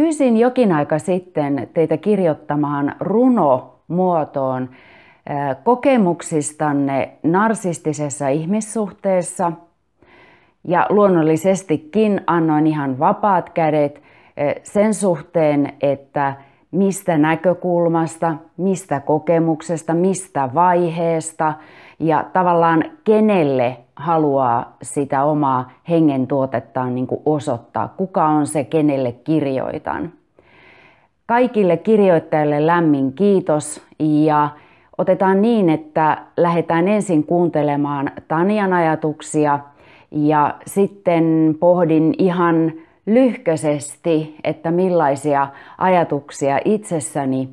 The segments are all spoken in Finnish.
Pyysin jokin aika sitten teitä kirjoittamaan runo muotoon kokemuksistanne narsistisessa ihmissuhteessa. Ja luonnollisestikin annoin ihan vapaat kädet sen suhteen, että mistä näkökulmasta, mistä kokemuksesta, mistä vaiheesta ja tavallaan kenelle haluaa sitä omaa hengen tuotettaan niin kuin osoittaa, kuka on se, kenelle kirjoitan. Kaikille kirjoittajille lämmin kiitos ja otetaan niin, että lähdetään ensin kuuntelemaan Tanian ajatuksia ja sitten pohdin ihan lyhköisesti, että millaisia ajatuksia itsessäni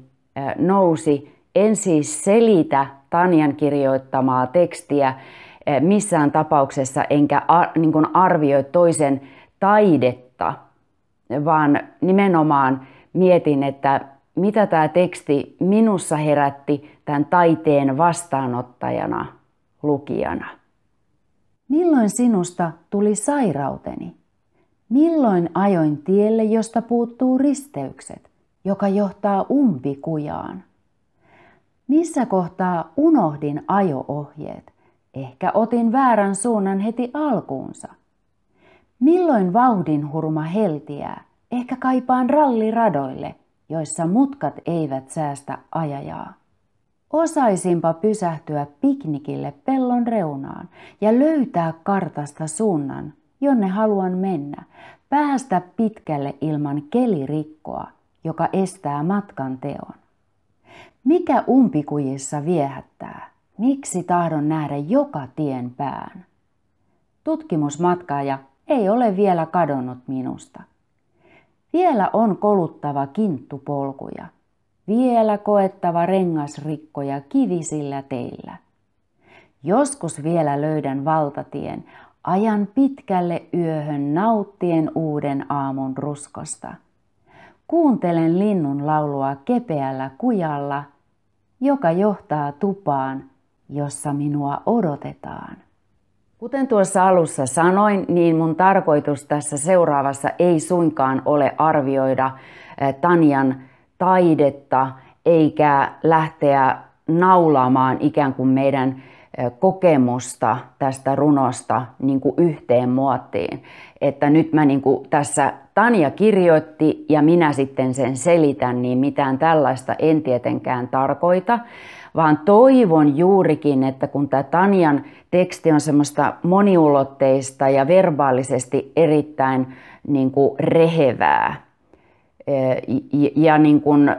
nousi. En siis selitä Tanjan kirjoittamaa tekstiä, Eh, missään tapauksessa enkä niin arvioi toisen taidetta, vaan nimenomaan mietin, että mitä tämä teksti minussa herätti tämän taiteen vastaanottajana, lukijana. Milloin sinusta tuli sairauteni? Milloin ajoin tielle, josta puuttuu risteykset, joka johtaa umpikujaan? Missä kohtaa unohdin ajoohjeet? Ehkä otin väärän suunnan heti alkuunsa. Milloin vauhdin hurma heltiää, ehkä kaipaan ralliradoille, joissa mutkat eivät säästä ajajaa. Osaisinpa pysähtyä piknikille pellon reunaan ja löytää kartasta suunnan, jonne haluan mennä, päästä pitkälle ilman kelirikkoa, joka estää matkan teon. Mikä umpikujissa viehättää? Miksi tahdon nähdä joka tien pään? Tutkimusmatkaaja ei ole vielä kadonnut minusta. Vielä on koluttava kinttupolkuja. Vielä koettava rengasrikkoja kivisillä teillä. Joskus vielä löydän valtatien, ajan pitkälle yöhön nauttien uuden aamun ruskosta. Kuuntelen linnun laulua kepeällä kujalla, joka johtaa tupaan jossa minua odotetaan. Kuten tuossa alussa sanoin, niin mun tarkoitus tässä seuraavassa ei suinkaan ole arvioida eh, Tanjan taidetta eikä lähteä naulaamaan ikään kuin meidän eh, kokemusta tästä runosta niin kuin yhteen muottiin. Että nyt mä niin kuin tässä Tanja kirjoitti ja minä sitten sen selitän, niin mitään tällaista en tietenkään tarkoita, vaan toivon juurikin, että kun tämä Tanjan teksti on semmoista moniulotteista ja verbaalisesti erittäin niin kuin rehevää e, ja, ja niin kuin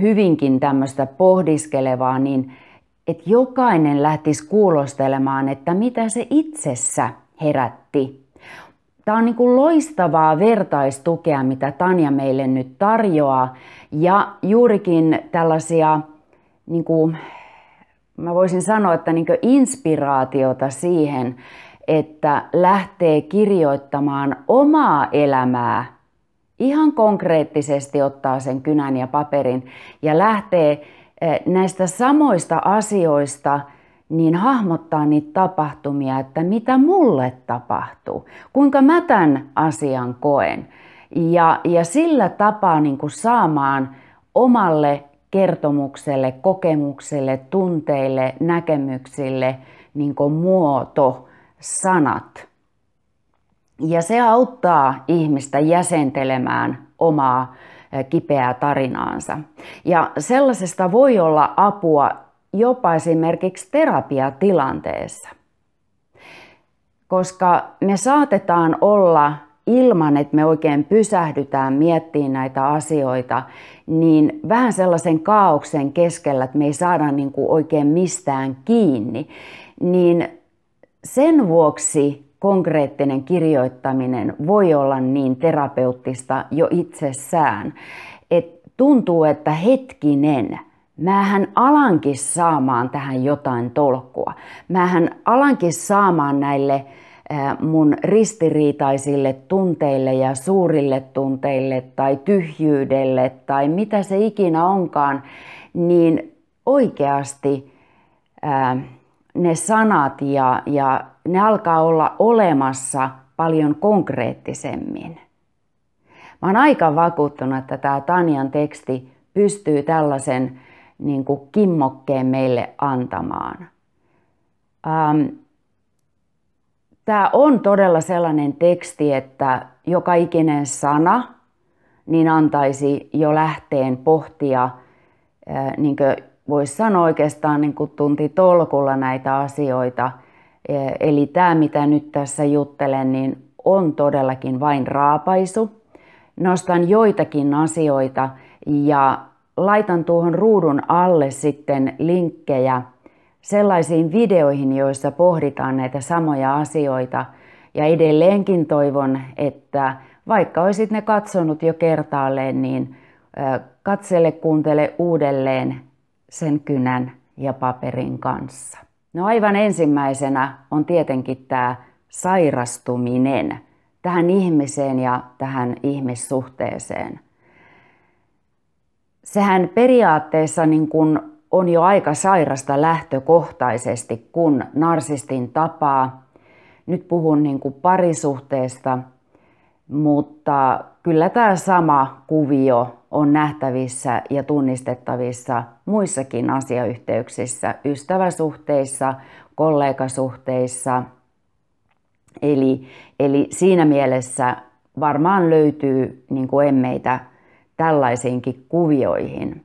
hyvinkin tämmöistä pohdiskelevaa, niin että jokainen lähtisi kuulostelemaan, että mitä se itsessä herätti Tämä on niin kuin loistavaa vertaistukea, mitä Tanja meille nyt tarjoaa. Ja juurikin tällaisia niin kuin mä voisin sanoa, että niin inspiraatiota siihen, että lähtee kirjoittamaan omaa elämää, ihan konkreettisesti ottaa sen kynän ja paperin ja lähtee eh, näistä samoista asioista niin hahmottaa niitä tapahtumia, että mitä mulle tapahtuu, kuinka mä tämän asian koen. Ja, ja sillä tapaa niin kuin saamaan omalle kertomukselle, kokemukselle, tunteille, näkemyksille niin muoto, sanat. Ja se auttaa ihmistä jäsentelemään omaa eh, kipeää tarinaansa. Ja sellaisesta voi olla apua jopa esimerkiksi terapiatilanteessa. Koska me saatetaan olla ilman, että me oikein pysähdytään miettimään näitä asioita, niin vähän sellaisen kaauksen keskellä, että me ei saada niin kuin oikein mistään kiinni, niin sen vuoksi konkreettinen kirjoittaminen voi olla niin terapeuttista jo itsessään, että tuntuu, että hetkinen, Mähän alankin saamaan tähän jotain tolkkua. Mähän alankin saamaan näille Äh, mun ristiriitaisille tunteille ja suurille tunteille tai tyhjyydelle tai mitä se ikinä onkaan, niin oikeasti äh, ne sanat ja, ja ne alkaa olla olemassa paljon konkreettisemmin. Mä oon aika vakuuttunut, että tämä Tanjan teksti pystyy tällaisen niin kuin kimmokkeen meille antamaan. Ähm, Tämä on todella sellainen teksti, että joka ikinen sana niin antaisi jo lähteen pohtia, niin kuin voisi sanoa oikeastaan niin kuin tunti tolkulla näitä asioita. Eli tämä, mitä nyt tässä juttelen, niin on todellakin vain raapaisu. Nostan joitakin asioita ja laitan tuohon ruudun alle sitten linkkejä sellaisiin videoihin, joissa pohditaan näitä samoja asioita. Ja edelleenkin toivon, että vaikka olisit ne katsonut jo kertaalleen, niin katsele, kuuntele uudelleen sen kynän ja paperin kanssa. No aivan ensimmäisenä on tietenkin tämä sairastuminen tähän ihmiseen ja tähän ihmissuhteeseen. Sehän periaatteessa niin kuin on jo aika sairasta lähtökohtaisesti, kun narsistin tapaa. Nyt puhun niin kuin parisuhteesta, mutta kyllä tämä sama kuvio on nähtävissä ja tunnistettavissa muissakin asiayhteyksissä, ystäväsuhteissa, kollegasuhteissa. Eli, eli siinä mielessä varmaan löytyy niin kuin emmeitä tällaisiinkin kuvioihin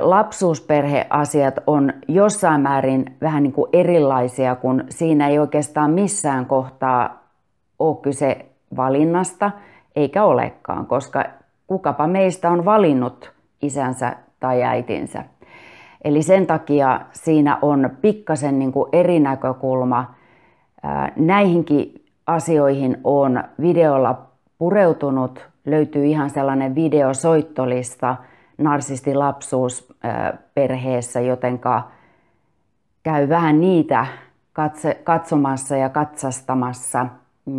lapsuusperheasiat on jossain määrin vähän niin kuin erilaisia, kun siinä ei oikeastaan missään kohtaa ole kyse valinnasta, eikä olekaan, koska kukapa meistä on valinnut isänsä tai äitinsä. Eli sen takia siinä on pikkasen niin kuin eri näkökulma. Näihinkin asioihin on videolla pureutunut. Löytyy ihan sellainen videosoittolista – narsistilapsuus perheessä, jotenka käy vähän niitä katsomassa ja katsastamassa,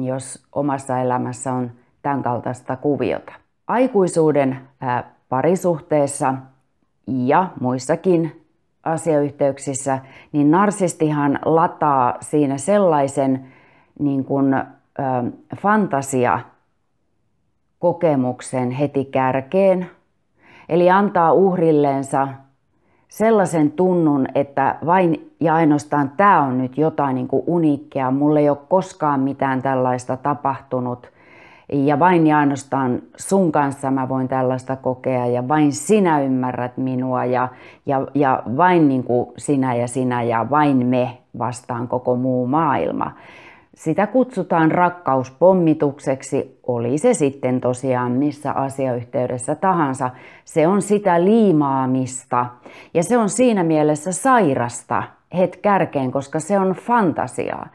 jos omassa elämässä on tämän kaltaista kuviota. Aikuisuuden parisuhteessa ja muissakin asiayhteyksissä, niin narsistihan lataa siinä sellaisen niin kuin, ö, fantasia kokemuksen heti kärkeen Eli antaa uhrilleensa sellaisen tunnun, että vain ja ainoastaan tämä on nyt jotain niin kuin uniikkia, mulle ei ole koskaan mitään tällaista tapahtunut ja vain ja ainoastaan sun kanssa mä voin tällaista kokea ja vain sinä ymmärrät minua ja, ja, ja vain niin kuin sinä ja sinä ja vain me vastaan koko muu maailma. Sitä kutsutaan rakkauspommitukseksi, oli se sitten tosiaan missä asiayhteydessä tahansa. Se on sitä liimaamista ja se on siinä mielessä sairasta het kärkeen, koska se on fantasiaa.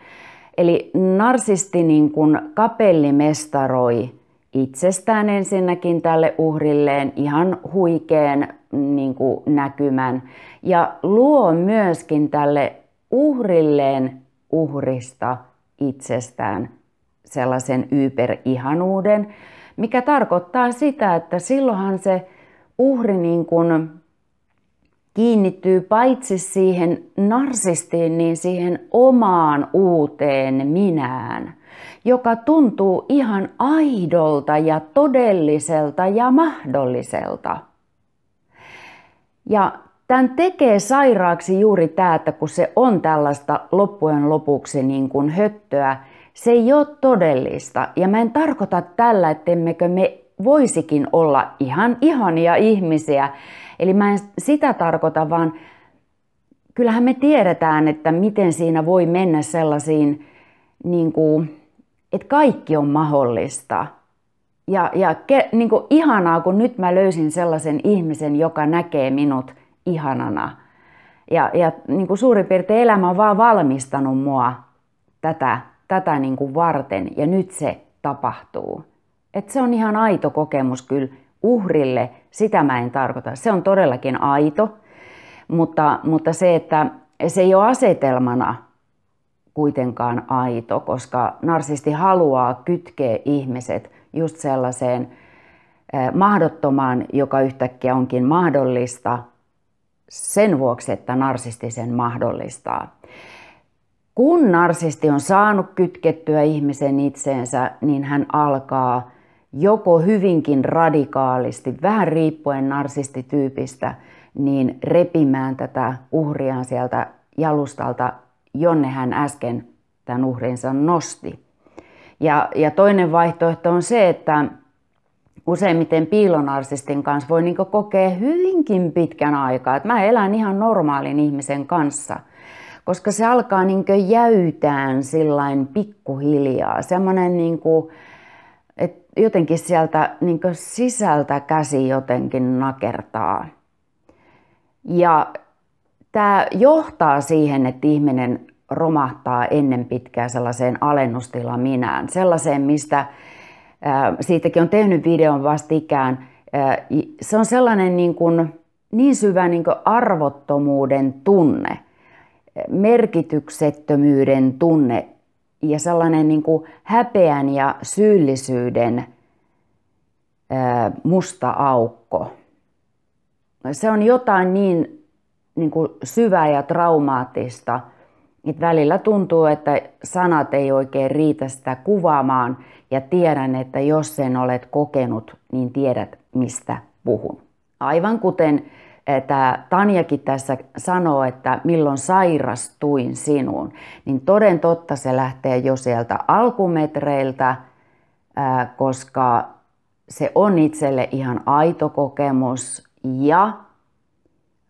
Eli narsisti niin kuin kapellimestaroi itsestään ensinnäkin tälle uhrilleen ihan huikean niin kuin näkymän ja luo myöskin tälle uhrilleen uhrista itsestään sellaisen yyperihanuuden, mikä tarkoittaa sitä, että silloinhan se uhri niin kuin kiinnittyy paitsi siihen narsistiin, niin siihen omaan uuteen minään, joka tuntuu ihan aidolta ja todelliselta ja mahdolliselta. Ja Tämän tekee sairaaksi juuri tämä, että kun se on tällaista loppujen lopuksi niin kuin höttöä, se ei ole todellista. Ja mä en tarkoita tällä, ettemmekö me voisikin olla ihan ihania ihmisiä. Eli mä en sitä tarkoita, vaan kyllähän me tiedetään, että miten siinä voi mennä sellaisiin, niin kuin, että kaikki on mahdollista. Ja, ja ke, niin kuin, ihanaa, kun nyt mä löysin sellaisen ihmisen, joka näkee minut – ihanana. Ja, ja niin kuin suurin piirtein elämä on vaan valmistanut mua tätä, tätä niin kuin varten ja nyt se tapahtuu. Et se on ihan aito kokemus kyllä uhrille, sitä mä en tarkoita. Se on todellakin aito, mutta, mutta se, että se ei ole asetelmana kuitenkaan aito, koska narsisti haluaa kytkeä ihmiset just sellaiseen eh, mahdottomaan, joka yhtäkkiä onkin mahdollista – sen vuoksi, että narsisti sen mahdollistaa. Kun narsisti on saanut kytkettyä ihmisen itseensä, niin hän alkaa joko hyvinkin radikaalisti, vähän riippuen narsistityypistä, niin repimään tätä uhriaan sieltä jalustalta, jonne hän äsken tämän uhrinsa nosti. Ja, ja toinen vaihtoehto on se, että useimmiten piilonarsistin kanssa voi niin kokea hyvinkin pitkän aikaa, että mä elän ihan normaalin ihmisen kanssa, koska se alkaa niin jäytään sillain pikkuhiljaa, semmoinen niin jotenkin sieltä niin sisältä käsi jotenkin nakertaa. Ja tämä johtaa siihen, että ihminen romahtaa ennen pitkää sellaiseen minään, sellaiseen, mistä Siitäkin on tehnyt videon vastikään. Se on sellainen niin, kuin, niin syvä niin kuin arvottomuuden tunne, merkityksettömyyden tunne ja sellainen niin kuin häpeän ja syyllisyyden musta aukko. Se on jotain niin, niin kuin syvää ja traumaattista – et niin välillä tuntuu, että sanat ei oikein riitä sitä kuvaamaan ja tiedän, että jos sen olet kokenut, niin tiedät mistä puhun. Aivan kuten eh, tämä Tanjakin tässä sanoo, että milloin sairastuin sinuun, niin toden totta se lähtee jo sieltä alkumetreiltä, eh, koska se on itselle ihan aito kokemus ja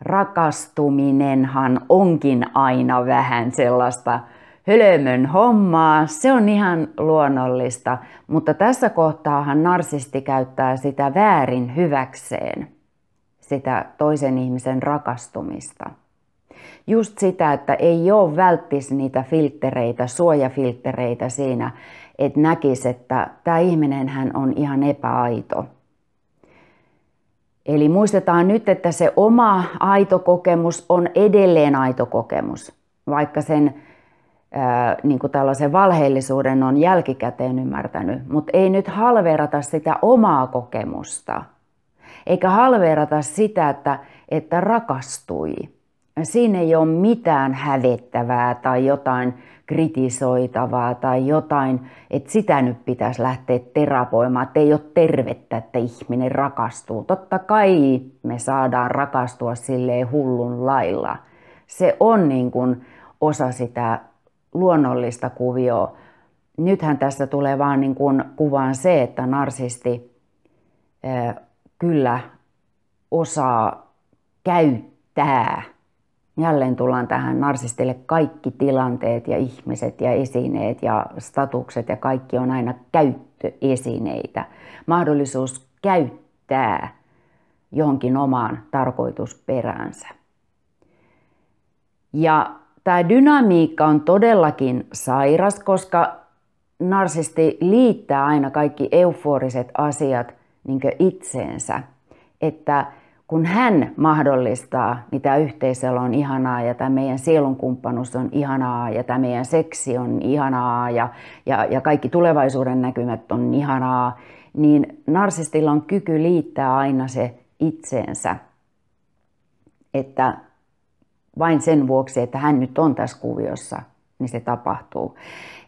rakastuminenhan onkin aina vähän sellaista hölömön hommaa. Se on ihan luonnollista, mutta tässä kohtaahan narsisti käyttää sitä väärin hyväkseen, sitä toisen ihmisen rakastumista. Just sitä, että ei ole välttis niitä filttereitä, suojafilttereitä siinä, että näkisi, että tämä ihminen hän on ihan epäaito – Eli muistetaan nyt, että se oma aito kokemus on edelleen aito kokemus, vaikka sen ää, niin kuin tällaisen valheellisuuden on jälkikäteen ymmärtänyt, mutta ei nyt halverata sitä omaa kokemusta, eikä halverata sitä, että, että rakastui. Siinä ei ole mitään hävettävää tai jotain kritisoitavaa tai jotain, että sitä nyt pitäisi lähteä terapoimaan, että ei ole tervettä, että ihminen rakastuu. Totta kai me saadaan rakastua silleen hullun lailla. Se on niin kuin osa sitä luonnollista kuvioa. Nythän tässä tulee vaan niin kuin kuvaan se, että narsisti eh, kyllä osaa käyttää jälleen tullaan tähän narsistille kaikki tilanteet ja ihmiset ja esineet ja statukset ja kaikki on aina käyttöesineitä. Mahdollisuus käyttää johonkin omaan tarkoitusperäänsä. Ja tämä dynamiikka on todellakin sairas, koska narsisti liittää aina kaikki euforiset asiat niin itseensä. Että kun hän mahdollistaa, tämä yhteisöllä on ihanaa ja tämä meidän sielunkumppanuus on ihanaa ja tämä meidän seksi on ihanaa ja, ja, ja kaikki tulevaisuuden näkymät on ihanaa, niin narsistilla on kyky liittää aina se itseensä. Että vain sen vuoksi, että hän nyt on tässä kuviossa, niin se tapahtuu.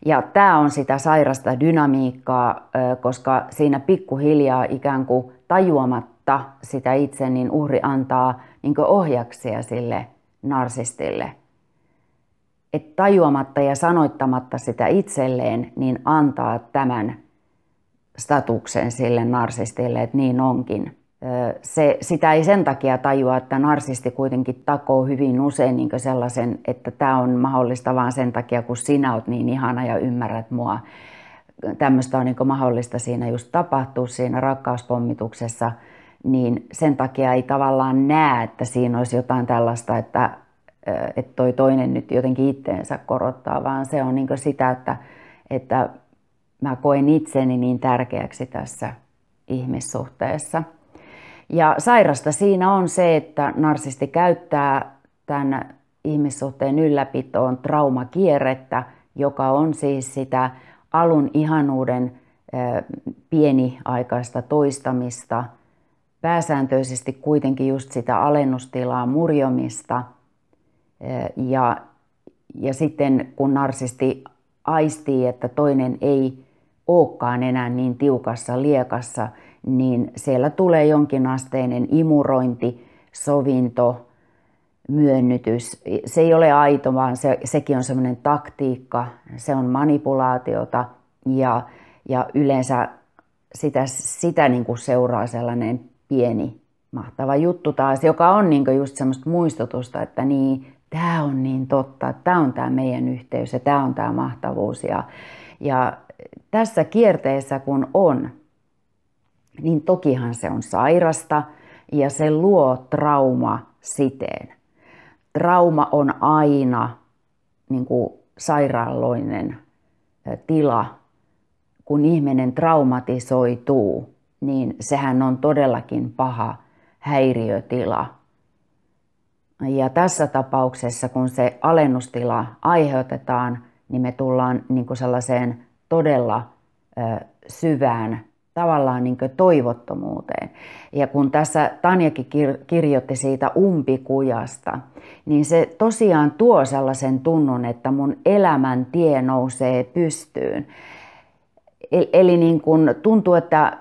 Ja tämä on sitä sairasta dynamiikkaa, koska siinä pikkuhiljaa ikään kuin tajuamatta, kautta sitä itse, niin uhri antaa niin ohjaksia sille narsistille. Et tajuamatta ja sanoittamatta sitä itselleen, niin antaa tämän statuksen sille narsistille, että niin onkin. Se, sitä ei sen takia tajua, että narsisti kuitenkin takoo hyvin usein niin sellaisen, että tämä on mahdollista vaan sen takia, kun sinä olet niin ihana ja ymmärrät mua. Tämmöistä on niin mahdollista siinä just tapahtua siinä rakkauspommituksessa – niin sen takia ei tavallaan näe, että siinä olisi jotain tällaista, että, että toi toinen nyt jotenkin itteensä korottaa, vaan se on niin sitä, että, että mä koen itseni niin tärkeäksi tässä ihmissuhteessa. Ja sairasta siinä on se, että narsisti käyttää tämän ihmissuhteen ylläpitoon traumakierrettä, joka on siis sitä alun ihanuuden pieniaikaista toistamista – pääsääntöisesti kuitenkin just sitä alennustilaa, murjomista. Ja, ja sitten kun narsisti aistii, että toinen ei olekaan enää niin tiukassa liekassa, niin siellä tulee jonkinasteinen imurointi, sovinto, myönnytys. Se ei ole aito, vaan se, sekin on semmoinen taktiikka, se on manipulaatiota ja, ja yleensä sitä, sitä niin kuin seuraa sellainen pieni mahtava juttu taas, joka on niin just semmoista muistutusta, että niin, tämä on niin totta, tämä on tämä meidän yhteys ja tämä on tämä mahtavuus. Ja, ja tässä kierteessä kun on, niin tokihan se on sairasta ja se luo trauma siteen. Trauma on aina niin kuin sairaaloinen tila, kun ihminen traumatisoituu niin sehän on todellakin paha häiriötila. Ja tässä tapauksessa, kun se alennustila aiheutetaan, niin me tullaan niin kuin sellaiseen todella ö, syvään tavallaan niin kuin toivottomuuteen. Ja kun tässä Tanjakin kirjoitti siitä umpikujasta, niin se tosiaan tuo sellaisen tunnon, että mun elämän tie nousee pystyyn. Eli, eli niin kuin tuntuu, että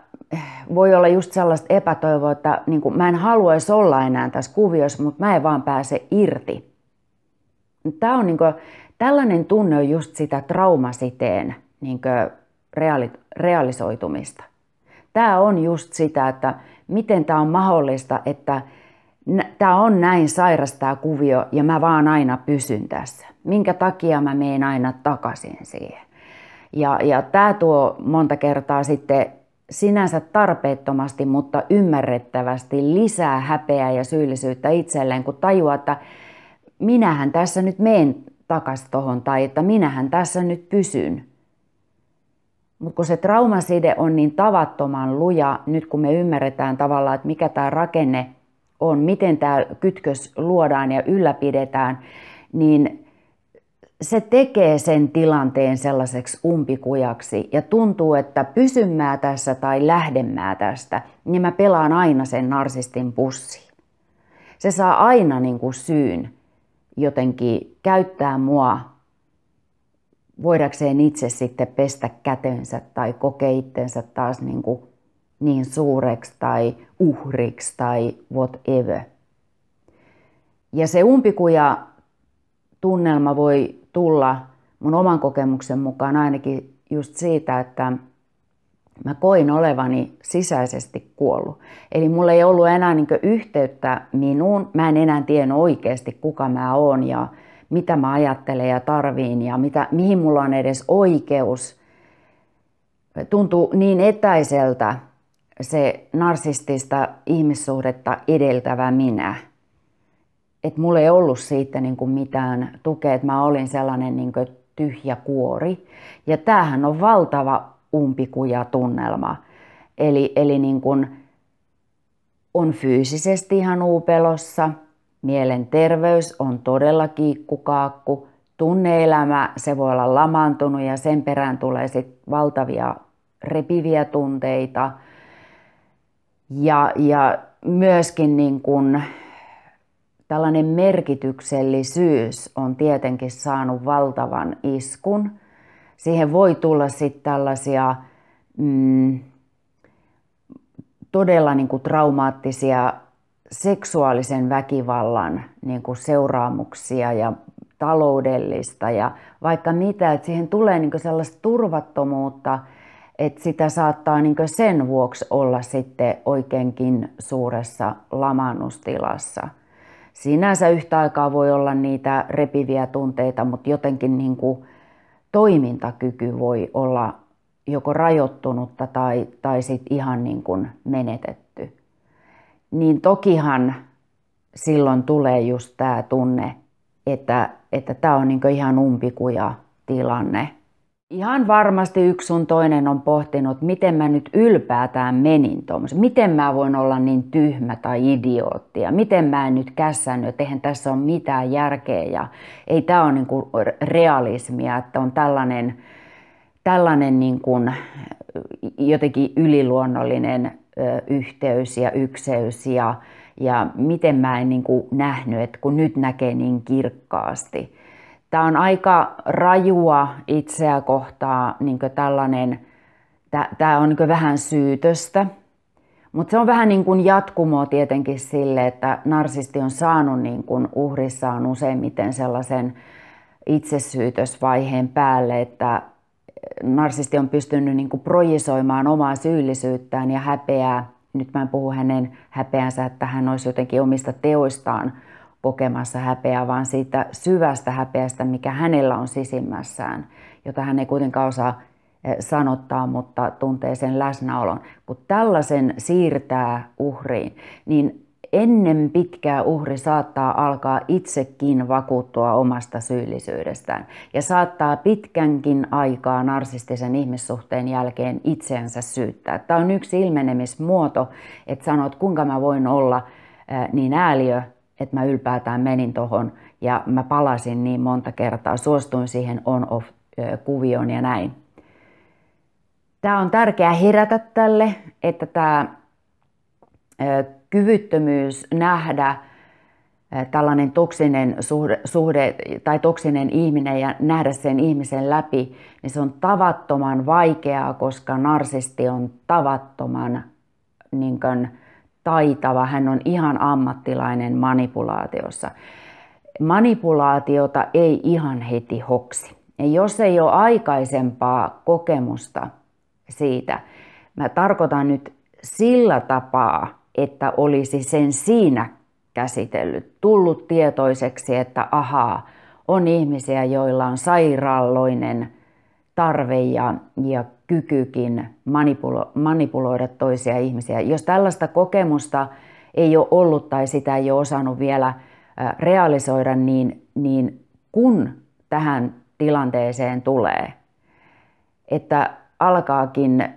voi olla just sellaista epätoivoa, että niin kuin, mä en haluaisi olla enää tässä kuviossa, mutta mä en vaan pääse irti. Tämä on niin kuin, tällainen tunne on just sitä traumasiteen niin kuin, reali- realisoitumista. Tämä on just sitä, että miten tämä on mahdollista, että tämä on näin sairas tämä kuvio ja mä vaan aina pysyn tässä. Minkä takia mä meen aina takaisin siihen? Ja, ja tämä tuo monta kertaa sitten sinänsä tarpeettomasti, mutta ymmärrettävästi lisää häpeää ja syyllisyyttä itselleen, kun tajuaa, että minähän tässä nyt menen takaisin tuohon tai että minähän tässä nyt pysyn. Mutta kun se traumaside on niin tavattoman luja, nyt kun me ymmärretään tavallaan, että mikä tämä rakenne on, miten tämä kytkös luodaan ja ylläpidetään, niin se tekee sen tilanteen sellaiseksi umpikujaksi ja tuntuu, että pysymää tässä tai lähdemää tästä, niin mä pelaan aina sen narsistin pussiin. Se saa aina niin kuin syyn jotenkin käyttää mua voidakseen itse sitten pestä kätensä tai kokea itsensä taas niin, kuin niin suureksi tai uhriksi tai whatever. Ja se umpikuja tunnelma voi tulla mun oman kokemuksen mukaan ainakin just siitä, että mä koin olevani sisäisesti kuollut. Eli mulla ei ollut enää niin yhteyttä minuun. Mä en enää tiedä oikeasti, kuka mä oon ja mitä mä ajattelen ja tarviin ja mitä, mihin mulla on edes oikeus. Tuntuu niin etäiseltä se narsistista ihmissuhdetta edeltävä minä että mulla ei ollut siitä niin kuin mitään tukea, että mä olin sellainen niin kuin tyhjä kuori. Ja tämähän on valtava umpikuja tunnelma. Eli, eli niin kuin on fyysisesti ihan uupelossa, mielenterveys on todella kiikkukaakku, tunneelämä, se voi olla lamaantunut ja sen perään tulee sit valtavia repiviä tunteita. Ja, ja myöskin niin kuin, Tällainen merkityksellisyys on tietenkin saanut valtavan iskun. Siihen voi tulla sitten tällaisia mm, todella niin kuin traumaattisia seksuaalisen väkivallan niin kuin seuraamuksia ja taloudellista ja vaikka mitä, että siihen tulee niin sellaista turvattomuutta, että sitä saattaa niin sen vuoksi olla sitten oikeinkin suuressa lamanustilassa sinänsä yhtä aikaa voi olla niitä repiviä tunteita, mutta jotenkin niin kuin toimintakyky voi olla joko rajoittunutta tai, tai sit ihan niin kuin menetetty. Niin tokihan silloin tulee just tämä tunne, että tämä että on niin ihan umpikuja tilanne Ihan varmasti yksi sun toinen on pohtinut, miten mä nyt ylpäätään menin tuommoisen. Miten mä voin olla niin tyhmä tai idiootti ja miten mä en nyt kässännyt, että eihän tässä ole mitään järkeä ja ei tämä ole niin realismia, että on tällainen, tällainen niin kuin jotenkin yliluonnollinen yhteys ja ykseys ja, ja miten mä en niin kuin nähnyt, että kun nyt näkee niin kirkkaasti – Tämä on aika rajua itseä kohtaa niin tällainen, tämä on niin vähän syytöstä, mutta se on vähän niin kuin jatkumoa tietenkin sille, että narsisti on saanut niin kuin uhrissaan useimmiten sellaisen itsesyytösvaiheen päälle, että narsisti on pystynyt niin kuin projisoimaan omaa syyllisyyttään ja häpeää. Nyt mä en puhu hänen häpeänsä, että hän olisi jotenkin omista teoistaan kokemassa häpeää, vaan siitä syvästä häpeästä, mikä hänellä on sisimmässään, jota hän ei kuitenkaan osaa eh, sanottaa, mutta tuntee sen läsnäolon. Kun tällaisen siirtää uhriin, niin ennen pitkää uhri saattaa alkaa itsekin vakuuttua omasta syyllisyydestään ja saattaa pitkänkin aikaa narsistisen ihmissuhteen jälkeen itseensä syyttää. Tämä on yksi ilmenemismuoto, että sanot, kuinka mä voin olla eh, niin ääliö että mä ylipäätään menin tohon ja mä palasin niin monta kertaa, suostuin siihen on-off-kuvioon ja näin. Tämä on tärkeää herätä tälle, että tämä kyvyttömyys nähdä tällainen toksinen suhde, suhde tai toksinen ihminen ja nähdä sen ihmisen läpi, niin se on tavattoman vaikeaa, koska narsisti on tavattoman niin kuin, taitava, hän on ihan ammattilainen manipulaatiossa. Manipulaatiota ei ihan heti hoksi. Ja jos ei ole aikaisempaa kokemusta siitä, mä tarkoitan nyt sillä tapaa, että olisi sen siinä käsitellyt, tullut tietoiseksi, että ahaa, on ihmisiä, joilla on sairaalloinen tarve ja, ja kykykin manipulo- manipuloida toisia ihmisiä. Jos tällaista kokemusta ei ole ollut tai sitä ei ole osannut vielä realisoida, niin, niin kun tähän tilanteeseen tulee, että alkaakin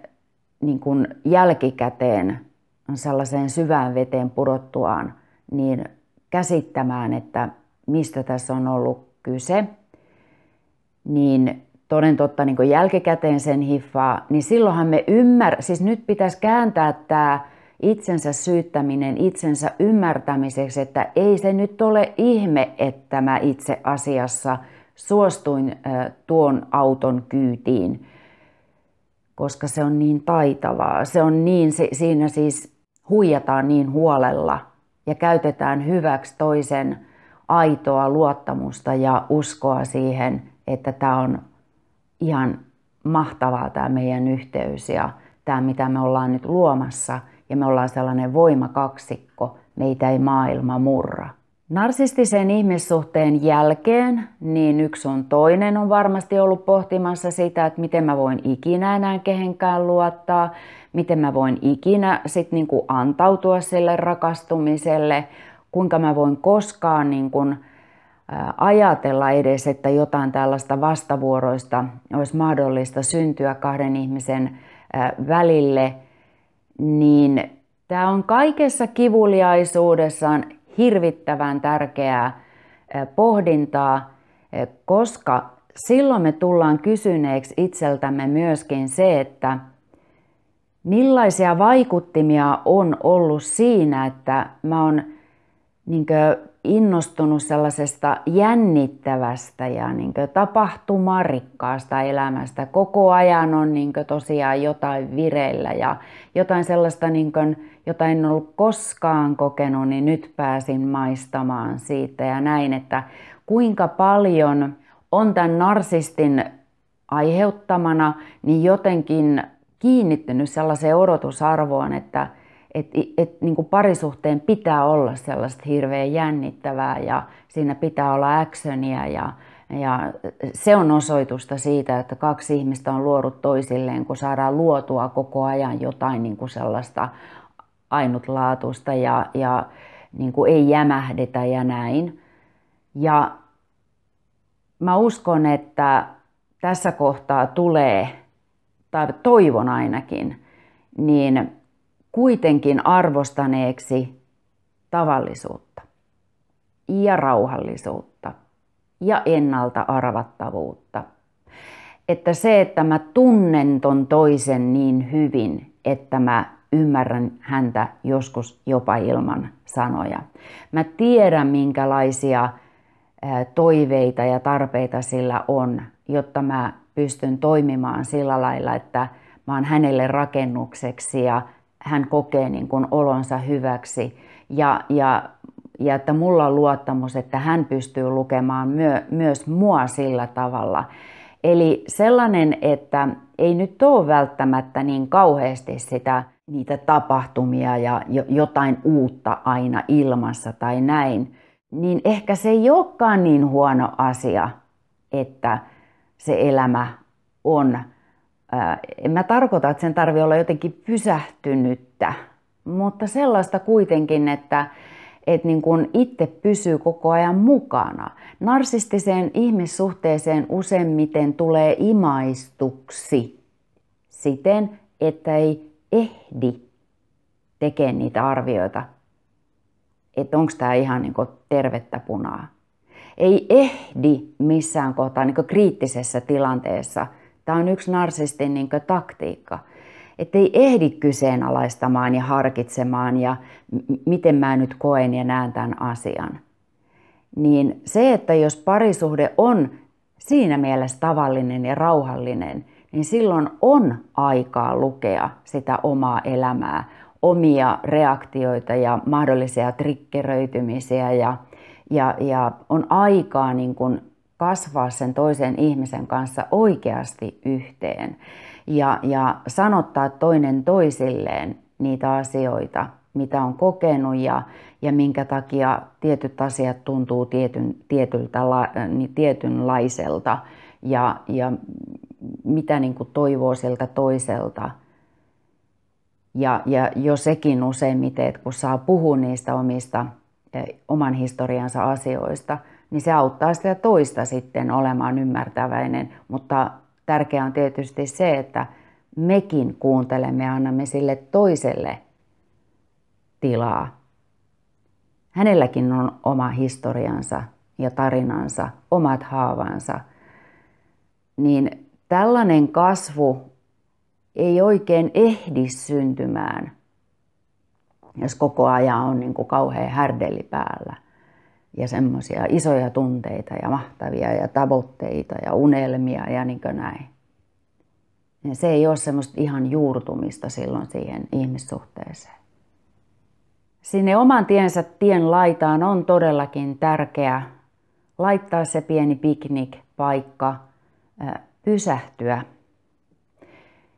niin kuin jälkikäteen sellaiseen syvään veteen pudottuaan, niin käsittämään, että mistä tässä on ollut kyse, niin toden totta niin jälkikäteen sen hiffaa, niin silloinhan me ymmär, siis nyt pitäisi kääntää tämä itsensä syyttäminen itsensä ymmärtämiseksi, että ei se nyt ole ihme, että mä itse asiassa suostuin tuon auton kyytiin, koska se on niin taitavaa. Se on niin, siinä siis huijataan niin huolella ja käytetään hyväksi toisen aitoa luottamusta ja uskoa siihen, että tämä on ihan mahtavaa tämä meidän yhteys ja tämä, mitä me ollaan nyt luomassa. Ja me ollaan sellainen voimakaksikko, meitä ei maailma murra. Narsistisen ihmissuhteen jälkeen, niin yksi on toinen on varmasti ollut pohtimassa sitä, että miten mä voin ikinä enää kehenkään luottaa, miten mä voin ikinä sit niin antautua sille rakastumiselle, kuinka mä voin koskaan niin kuin, ajatella edes, että jotain tällaista vastavuoroista olisi mahdollista syntyä kahden ihmisen välille, niin tämä on kaikessa kivuliaisuudessaan hirvittävän tärkeää pohdintaa, koska silloin me tullaan kysyneeksi itseltämme myöskin se, että millaisia vaikuttimia on ollut siinä, että mä oon niin innostunut sellaisesta jännittävästä ja niin tapahtumarikkaasta elämästä. Koko ajan on niin tosiaan jotain vireillä ja jotain sellaista, niin kuin, jota en ollut koskaan kokenut, niin nyt pääsin maistamaan siitä ja näin, että kuinka paljon on tämän narsistin aiheuttamana niin jotenkin kiinnittynyt sellaiseen odotusarvoon, että – että et, niin parisuhteen pitää olla sellaista hirveän jännittävää ja siinä pitää olla actionia ja, ja se on osoitusta siitä, että kaksi ihmistä on luodut toisilleen, kun saadaan luotua koko ajan jotain niin kuin sellaista ainutlaatuista ja, ja niin kuin ei jämähdetä ja näin. Ja mä uskon, että tässä kohtaa tulee, tai toivon ainakin, niin kuitenkin arvostaneeksi tavallisuutta ja rauhallisuutta ja ennalta arvattavuutta. Että se, että mä tunnen ton toisen niin hyvin, että mä ymmärrän häntä joskus jopa ilman sanoja. Mä tiedän, minkälaisia toiveita ja tarpeita sillä on, jotta mä pystyn toimimaan sillä lailla, että mä oon hänelle rakennukseksi ja hän kokee niin kuin olonsa hyväksi ja, ja, ja että mulla on luottamus, että hän pystyy lukemaan myö, myös mua sillä tavalla. Eli sellainen, että ei nyt ole välttämättä niin kauheasti sitä niitä tapahtumia ja jotain uutta aina ilmassa tai näin, niin ehkä se ei olekaan niin huono asia, että se elämä on en mä tarkoita, että sen tarvii olla jotenkin pysähtynyttä, mutta sellaista kuitenkin, että, että niin kun itse pysyy koko ajan mukana. Narsistiseen ihmissuhteeseen useimmiten tulee imaistuksi siten, että ei ehdi tekemään niitä arvioita, että onko tämä ihan niin tervettä punaa. Ei ehdi missään kohtaa niin kriittisessä tilanteessa – Tämä on yksi narsistin niin kuin, taktiikka. Että ei ehdi kyseenalaistamaan ja harkitsemaan ja miten mä nyt koen ja näen tämän asian. Niin se, että jos parisuhde on siinä mielessä tavallinen ja rauhallinen, niin silloin on aikaa lukea sitä omaa elämää, omia reaktioita ja mahdollisia trikkeröitymisiä ja, ja, ja on aikaa niin kuin kasvaa sen toisen ihmisen kanssa oikeasti yhteen ja, ja sanottaa toinen toisilleen niitä asioita, mitä on kokenut ja, ja minkä takia tietyt asiat tuntuu tietyn, tietyltä, tietynlaiselta ja, ja mitä niin kuin toivoo sieltä toiselta. Ja, ja jo sekin useimmiten, että kun saa puhua niistä omista eh, oman historiansa asioista – niin se auttaa sitä toista sitten olemaan ymmärtäväinen. Mutta tärkeää on tietysti se, että mekin kuuntelemme ja annamme sille toiselle tilaa. Hänelläkin on oma historiansa ja tarinansa, omat haavansa. Niin tällainen kasvu ei oikein ehdi syntymään, jos koko ajan on niin kuin kauhean härdeli päällä ja semmoisia isoja tunteita ja mahtavia ja tavoitteita ja unelmia ja niin kuin näin. Ja se ei ole semmoista ihan juurtumista silloin siihen ihmissuhteeseen. Sinne oman tiensä tien laitaan on todellakin tärkeää laittaa se pieni piknikpaikka, pysähtyä.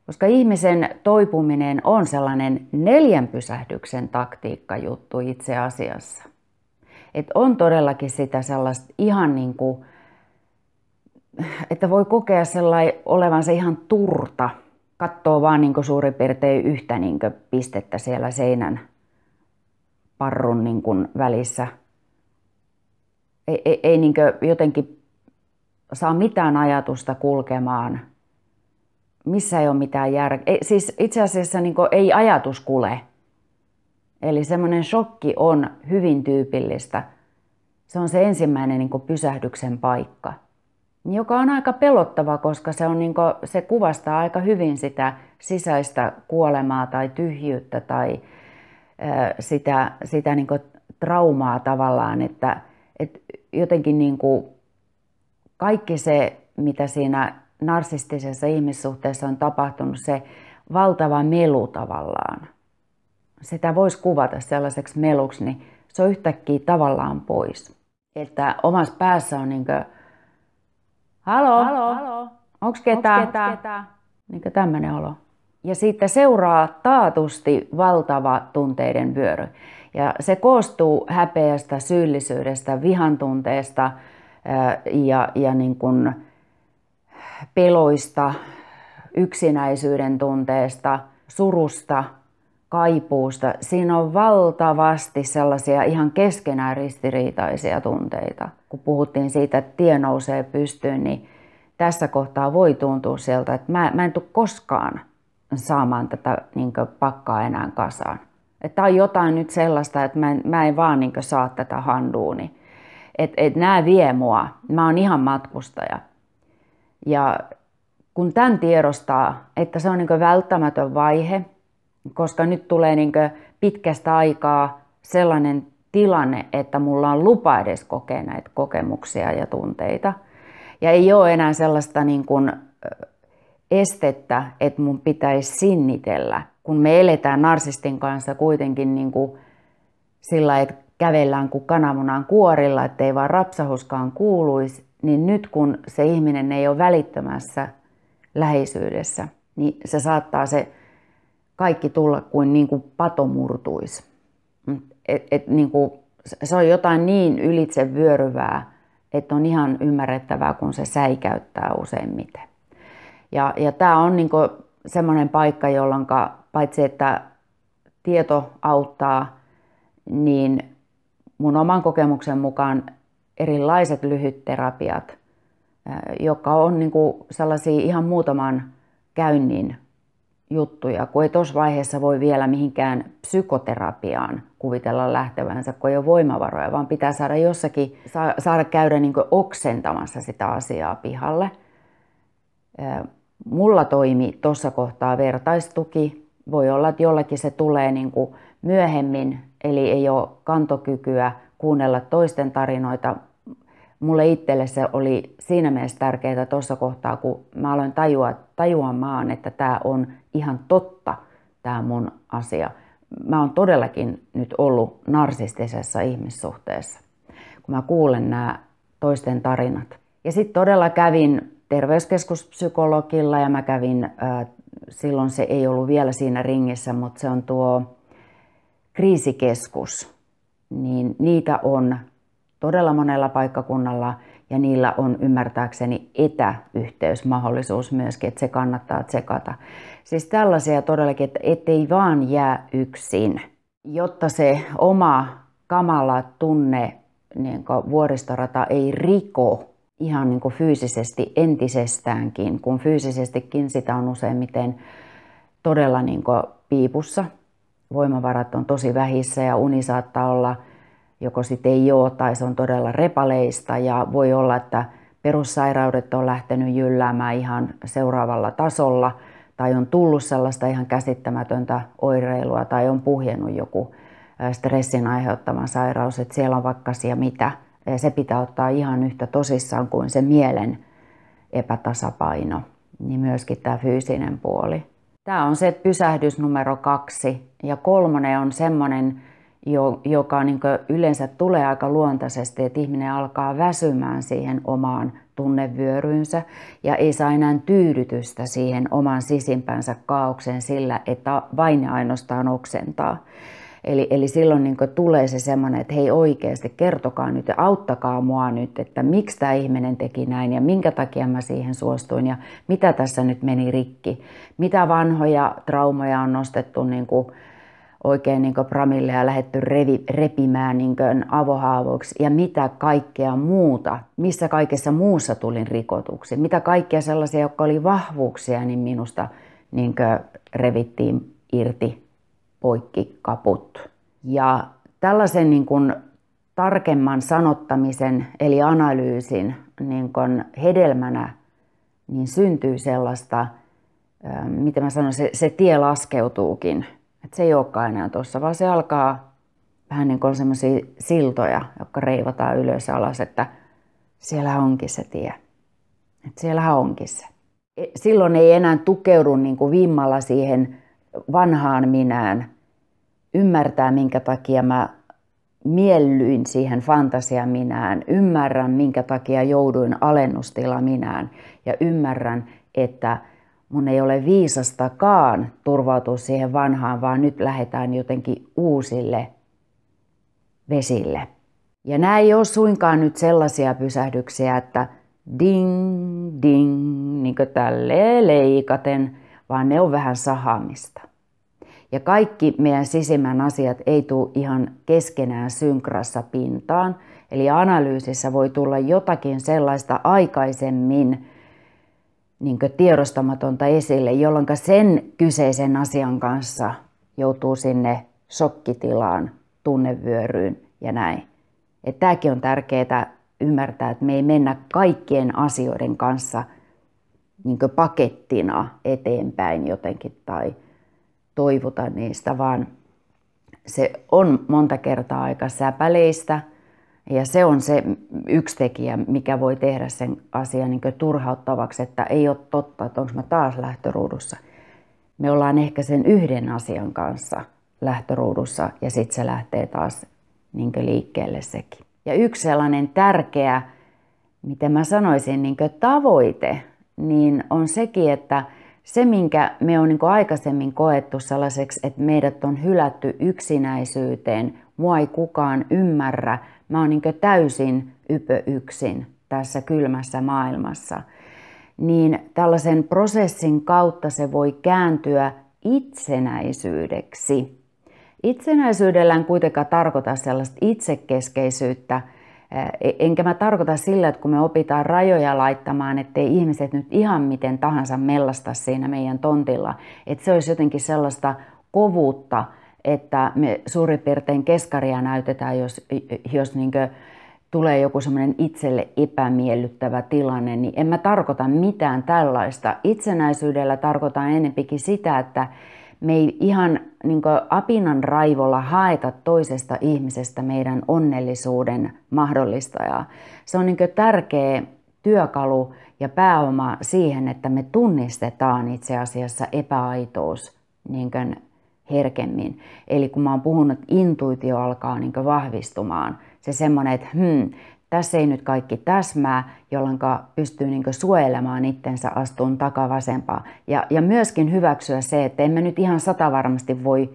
Koska ihmisen toipuminen on sellainen neljän pysähdyksen taktiikka juttu itse asiassa että on todellakin sitä sellaista ihan niin kuin, että voi kokea sellainen olevansa ihan turta, katsoo vaan niin kuin suurin piirtein yhtä niin kuin pistettä siellä seinän parrun niin kuin välissä. Ei, ei, ei niin kuin jotenkin saa mitään ajatusta kulkemaan, missä ei ole mitään järkeä. Siis itse asiassa niin kuin ei ajatus kule Eli semmoinen shokki on hyvin tyypillistä. Se on se ensimmäinen niin kuin pysähdyksen paikka, joka on aika pelottava, koska se, on niin kuin, se kuvastaa aika hyvin sitä sisäistä kuolemaa tai tyhjyyttä tai sitä, sitä niin traumaa tavallaan, että, että jotenkin niin kuin kaikki se, mitä siinä narsistisessa ihmissuhteessa on tapahtunut, se valtava melu tavallaan sitä voisi kuvata sellaiseksi meluksi, niin se on yhtäkkiä tavallaan pois. Että omassa päässä on niin kuin, halo, halo, halo. onks ketään, onks ketään? Ketä? niin tämmöinen olo. Ja siitä seuraa taatusti valtava tunteiden vyöry. Ja se koostuu häpeästä, syyllisyydestä, vihantunteesta ja, ja niin kuin peloista, yksinäisyyden tunteesta, surusta – kaipuusta. Siinä on valtavasti sellaisia ihan keskenään ristiriitaisia tunteita. Kun puhuttiin siitä, että tie nousee pystyyn, niin tässä kohtaa voi tuntua sieltä, että mä, mä en tule koskaan saamaan tätä niin pakkaa enää kasaan. Tämä on jotain nyt sellaista, että mä en, mä en vaan niin saa tätä handuuni. Että et, et nämä vie mua. Mä oon ihan matkustaja. Ja kun tämän tiedostaa, että se on niin välttämätön vaihe, koska nyt tulee niin pitkästä aikaa sellainen tilanne, että mulla on lupa edes kokea näitä kokemuksia ja tunteita. Ja ei ole enää sellaista niin kuin estettä, että mun pitäisi sinnitellä, kun me eletään narsistin kanssa kuitenkin niin kuin sillä, että kävellään kuin kananmunan kuorilla, ettei vaan rapsahuskaan kuuluisi, niin nyt kun se ihminen ei ole välittömässä läheisyydessä, niin se saattaa se kaikki tulla kuin, niin kuin pato murtuisi. Et, et, niin kuin, se on jotain niin ylitse vyöryvää, että on ihan ymmärrettävää, kun se säikäyttää useimmiten. Ja, ja tämä on niin semmoinen paikka, jolloin paitsi että tieto auttaa, niin mun oman kokemuksen mukaan erilaiset lyhytterapiat, jotka on niin sellaisia ihan muutaman käynnin juttuja, kun ei tuossa vaiheessa voi vielä mihinkään psykoterapiaan kuvitella lähtevänsä, kun ei ole voimavaroja, vaan pitää saada jossakin, saada käydä niin oksentamassa sitä asiaa pihalle. Mulla toimi tuossa kohtaa vertaistuki. Voi olla, että jollakin se tulee niin myöhemmin, eli ei ole kantokykyä kuunnella toisten tarinoita, mulle itselle se oli siinä mielessä tärkeää tuossa kohtaa, kun mä aloin tajua, tajuamaan, että tämä on ihan totta, tämä mun asia. Mä oon todellakin nyt ollut narsistisessa ihmissuhteessa, kun mä kuulen nämä toisten tarinat. Ja sitten todella kävin terveyskeskuspsykologilla ja mä kävin, äh, silloin se ei ollut vielä siinä ringissä, mutta se on tuo kriisikeskus. Niin niitä on todella monella paikkakunnalla ja niillä on ymmärtääkseni etäyhteysmahdollisuus myöskin, että se kannattaa tsekata. Siis tällaisia todellakin, että ettei vaan jää yksin, jotta se oma kamala tunne niin vuoristorata ei riko ihan niin kuin fyysisesti entisestäänkin, kun fyysisestikin sitä on useimmiten todella niin kuin piipussa. Voimavarat on tosi vähissä ja uni saattaa olla – joko sitten ei ole tai se on todella repaleista ja voi olla, että perussairaudet on lähtenyt jylläämään ihan seuraavalla tasolla tai on tullut sellaista ihan käsittämätöntä oireilua tai on puhjennut joku stressin aiheuttama sairaus, että siellä on vaikka siellä mitä. Se pitää ottaa ihan yhtä tosissaan kuin se mielen epätasapaino, niin myöskin tämä fyysinen puoli. Tämä on se pysähdys numero kaksi. Ja kolmonen on semmoinen joka niin yleensä tulee aika luontaisesti, että ihminen alkaa väsymään siihen omaan tunnevyöryynsä ja ei saa enää tyydytystä siihen oman sisimpänsä kaaukseen sillä, että vain ja ainoastaan oksentaa. Eli, eli silloin niin tulee se semmoinen, että hei oikeasti kertokaa nyt ja auttakaa mua nyt, että miksi tämä ihminen teki näin ja minkä takia mä siihen suostuin ja mitä tässä nyt meni rikki. Mitä vanhoja traumoja on nostettu niin kuin oikein niin pramille lähetty revi, repimään niin avohaavoiksi ja mitä kaikkea muuta, missä kaikessa muussa tulin rikotuksi, mitä kaikkea sellaisia, jotka oli vahvuuksia, niin minusta niin revittiin irti, poikki, kaput. Ja tällaisen niin kuin tarkemman sanottamisen eli analyysin niin kuin hedelmänä niin syntyy sellaista, mitä mä sanon, se, se tie laskeutuukin että se ei olekaan enää tuossa, vaan se alkaa vähän niin kuin semmoisia siltoja, jotka reivataan ylös ja alas, että siellä onkin se tie. Että siellä onkin se. E, silloin ei enää tukeudu niin kuin vimmalla siihen vanhaan minään. Ymmärtää, minkä takia mä miellyin siihen fantasia minään, ymmärrän minkä takia jouduin minään ja ymmärrän, että mun ei ole viisastakaan turvautua siihen vanhaan, vaan nyt lähdetään jotenkin uusille vesille. Ja nämä ei ole suinkaan nyt sellaisia pysähdyksiä, että ding, ding, niin kuin tälleen leikaten, vaan ne on vähän sahamista. Ja kaikki meidän sisimmän asiat ei tule ihan keskenään synkrassa pintaan, eli analyysissä voi tulla jotakin sellaista aikaisemmin, niin tiedostamatonta esille, jolloin sen kyseisen asian kanssa joutuu sinne sokkitilaan, tunnevyöryyn ja näin. Että tämäkin on tärkeää ymmärtää, että me ei mennä kaikkien asioiden kanssa niin pakettina eteenpäin jotenkin tai toivuta niistä, vaan se on monta kertaa aika säpäleistä – ja se on se yksi tekijä, mikä voi tehdä sen asian niin turhauttavaksi, että ei ole totta, että onko mä taas lähtöruudussa. Me ollaan ehkä sen yhden asian kanssa lähtöruudussa ja sitten se lähtee taas niin liikkeelle sekin. Ja yksi sellainen tärkeä, miten mä sanoisin, niin tavoite, niin on sekin, että se, minkä me on niin aikaisemmin koettu sellaiseksi, että meidät on hylätty yksinäisyyteen, mua ei kukaan ymmärrä, Mä oon niin täysin ypö yksin tässä kylmässä maailmassa. Niin tällaisen prosessin kautta se voi kääntyä itsenäisyydeksi. Itsenäisyydellä en kuitenkaan tarkoita sellaista itsekeskeisyyttä, e-, enkä mä tarkoita sillä, että kun me opitaan rajoja laittamaan, ettei ihmiset nyt ihan miten tahansa mellasta siinä meidän tontilla, että se olisi jotenkin sellaista kovuutta, että me suurin piirtein keskaria näytetään, jos, jos niin tulee joku semmoinen itselle epämiellyttävä tilanne, niin en mä tarkoita mitään tällaista. Itsenäisyydellä tarkoitan enempikin sitä, että me ei ihan niin apinan raivolla haeta toisesta ihmisestä meidän onnellisuuden mahdollistajaa. Se on niin tärkeä työkalu ja pääoma siihen, että me tunnistetaan itse asiassa epäaitous niin herkemmin. Eli kun mä oon puhunut, että intuitio alkaa niin vahvistumaan, se semmoinen, että hmm, tässä ei nyt kaikki täsmää, jolloin pystyy niin suojelemaan itsensä astuun takavasempaa. Ja, ja myöskin hyväksyä se, että emme nyt ihan satavarmasti voi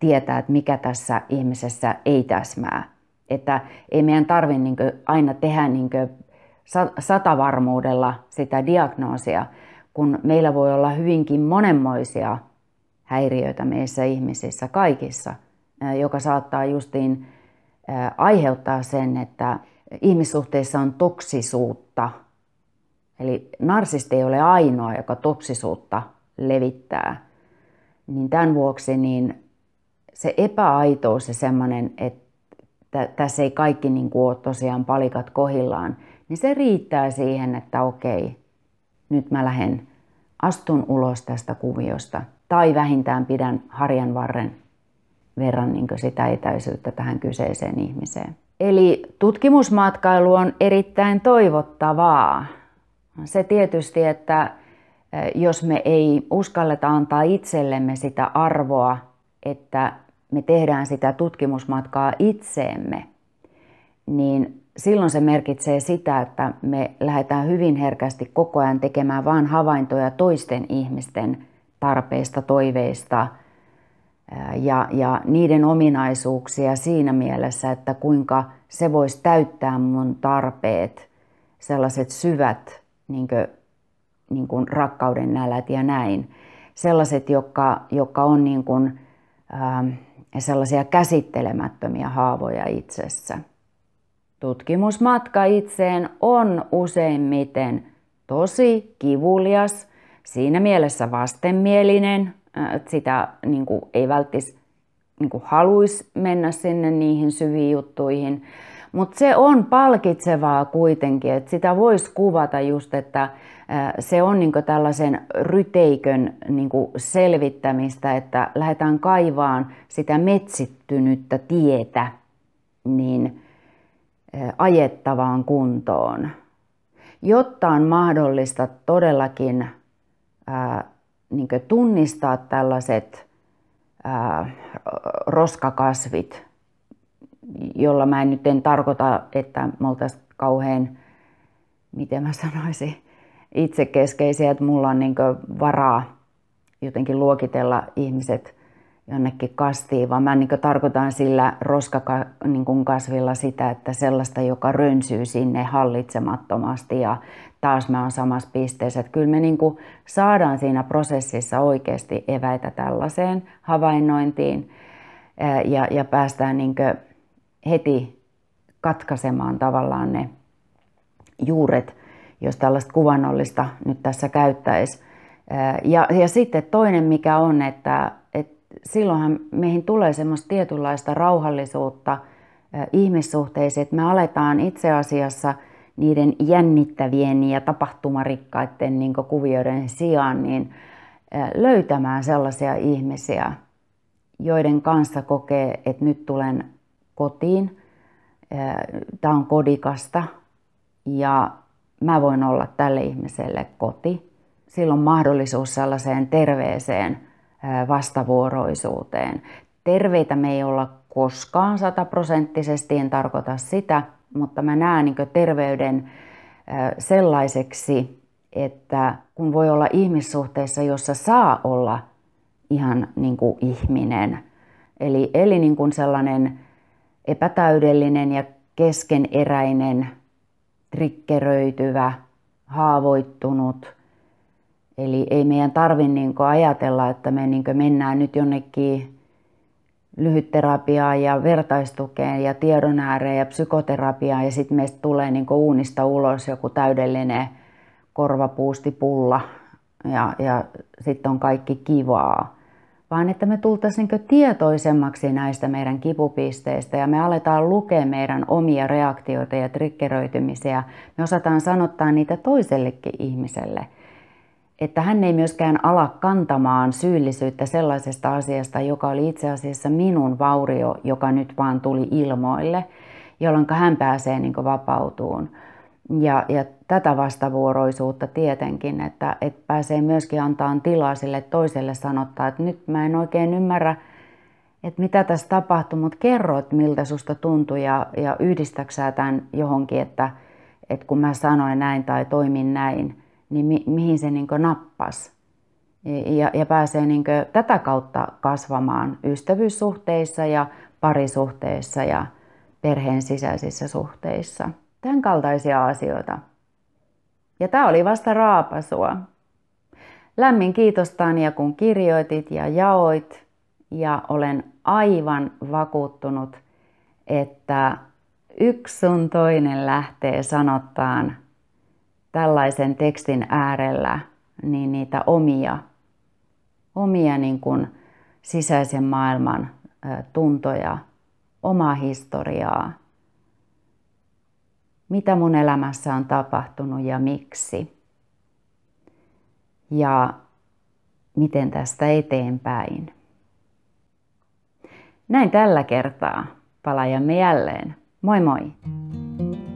tietää, että mikä tässä ihmisessä ei täsmää. Että ei meidän tarvitse niin aina tehdä niin satavarmuudella sitä diagnoosia, kun meillä voi olla hyvinkin monenmoisia häiriöitä meissä ihmisissä kaikissa, joka saattaa justiin aiheuttaa sen, että ihmissuhteissa on toksisuutta. Eli narsisti ei ole ainoa, joka toksisuutta levittää. Niin tämän vuoksi niin se epäaitous ja semmoinen, että tässä ei kaikki niin kuin ole tosiaan palikat kohillaan, niin se riittää siihen, että okei, nyt mä lähden, astun ulos tästä kuviosta – tai vähintään pidän harjan varren verran niin sitä etäisyyttä tähän kyseiseen ihmiseen. Eli tutkimusmatkailu on erittäin toivottavaa. Se tietysti, että eh, jos me ei uskalleta antaa itsellemme sitä arvoa, että me tehdään sitä tutkimusmatkaa itseemme, niin silloin se merkitsee sitä, että me lähdetään hyvin herkästi koko ajan tekemään vain havaintoja toisten ihmisten tarpeista, toiveista ja, ja niiden ominaisuuksia siinä mielessä, että kuinka se voisi täyttää mun tarpeet, sellaiset syvät niin kuin, niin kuin rakkauden nälät ja näin. Sellaiset, jotka, jotka on niin kuin, äh, sellaisia käsittelemättömiä haavoja itsessä. Tutkimusmatka itseen on useimmiten tosi kivulias – siinä mielessä vastenmielinen, että sitä niin kuin, ei välttis niin kuin, haluaisi mennä sinne niihin syviin juttuihin. Mutta se on palkitsevaa kuitenkin, että sitä voisi kuvata just, että se on niin tällaisen ryteikön niin selvittämistä, että lähdetään kaivaan sitä metsittynyttä tietä niin ajettavaan kuntoon, jotta on mahdollista todellakin ää, niin tunnistaa tällaiset ää, roskakasvit, jolla mä en nyt en tarkoita, että me oltaisiin kauhean, miten mä sanoisin, itsekeskeisiä, että mulla on niin varaa jotenkin luokitella ihmiset jonnekin kastiin, vaan mä niin tarkoitan sillä roskakasvilla niinku sitä, että sellaista, joka rönsyy sinne hallitsemattomasti ja taas mä oon samassa pisteessä. Että kyllä me niin saadaan siinä prosessissa oikeasti eväitä tällaiseen havainnointiin ja, ja päästään niin heti katkaisemaan tavallaan ne juuret, jos tällaista kuvannollista nyt tässä käyttäisi. Ja, ja sitten toinen mikä on, että silloinhan meihin tulee semmoista tietynlaista rauhallisuutta ihmissuhteisiin, että me aletaan itse asiassa niiden jännittävien ja tapahtumarikkaiden niin kuvioiden sijaan niin löytämään sellaisia ihmisiä, joiden kanssa kokee, että nyt tulen kotiin, tämä on kodikasta ja mä voin olla tälle ihmiselle koti. Silloin mahdollisuus sellaiseen terveeseen vastavuoroisuuteen. Terveitä me ei olla koskaan sataprosenttisesti, en tarkoita sitä, mutta mä näen niin terveyden sellaiseksi, että kun voi olla ihmissuhteessa, jossa saa olla ihan niin kuin ihminen, eli, eli niin kuin sellainen epätäydellinen ja keskeneräinen, trikkeröityvä, haavoittunut, Eli ei meidän tarvi niin ajatella, että me niin mennään nyt jonnekin lyhytterapiaan ja vertaistukeen ja tiedon ääreen ja psykoterapiaan ja sitten meistä tulee niin uunista ulos joku täydellinen korvapuustipulla ja, ja sitten on kaikki kivaa. Vaan että me tultaisiin niin tietoisemmaksi näistä meidän kipupisteistä ja me aletaan lukea meidän omia reaktioita ja trikkeröitymisiä. Me osataan sanottaa niitä toisellekin ihmiselle – että hän ei myöskään ala kantamaan syyllisyyttä sellaisesta asiasta, joka oli itse asiassa minun vaurio, joka nyt vaan tuli ilmoille, jolloin hän pääsee niin vapautuun. Ja, ja tätä vastavuoroisuutta tietenkin, että, että pääsee myöskin antaan tilaa sille toiselle sanottaa, että nyt mä en oikein ymmärrä, että mitä tässä tapahtui, mutta kerro, että miltä susta tuntui ja, ja yhdistäksää tämän johonkin, että, että kun mä sanoin näin tai toimin näin, niin mi- mihin se niin nappas ja, ja pääsee niin tätä kautta kasvamaan ystävyyssuhteissa ja parisuhteissa ja perheen sisäisissä suhteissa. Tämän kaltaisia asioita. Ja tämä oli vasta raapasua. Lämmin kiitos Tania, kun kirjoitit ja jaoit. Ja olen aivan vakuuttunut, että yksi sun toinen lähtee sanottaan tällaisen tekstin äärellä niin niitä omia, omia niin kuin sisäisen maailman tuntoja, omaa historiaa, mitä mun elämässä on tapahtunut ja miksi. Ja miten tästä eteenpäin. Näin tällä kertaa. Palaamme jälleen. Moi moi!